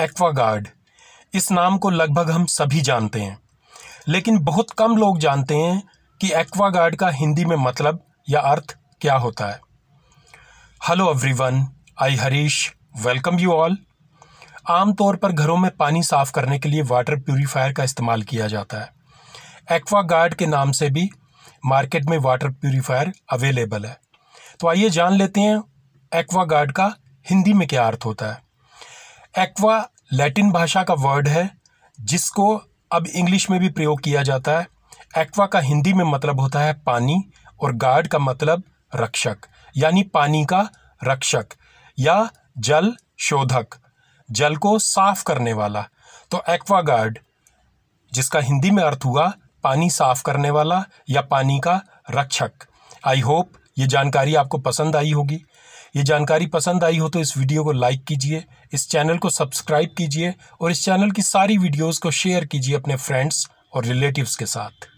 Aquaguard इस नाम को लगभग हम सभी जानते हैं लेकिन बहुत कम लोग जानते हैं कि एक्वागार्ड का हिंदी में मतलब या अर्थ क्या होता है hello everyone I Harish welcome you all आमतौर पर घरों में पानी साफ करने के लिए वाटर प्यूरीफायर का इस्तेमाल किया जाता है एक्वागार्ड के नाम से भी मार्केट में वाटर प्यूरीफायर अवेलेबल है तो आइए जान लेते हैं एक्वागार्ड का हिंदी में क्या अर्थ होता है एक्वा लैटिन भाषा का वर्ड है जिसको अब इंग्लिश में भी प्रयोग किया जाता है एक्वा का हिंदी में मतलब होता है पानी और गार्ड का मतलब रक्षक यानी पानी का रक्षक या जल शोधक जल को साफ करने वाला तो एक्वा गार्ड जिसका हिंदी में अर्थ हुआ पानी साफ करने वाला या पानी का रक्षक आई होप ये जानकारी आपको पसंद आई होगी ये जानकारी पसंद आई हो तो इस वीडियो को लाइक कीजिए इस चैनल को सब्सक्राइब कीजिए और इस चैनल की सारी वीडियोस को शेयर कीजिए अपने फ्रेंड्स और रिलेटिव्स के साथ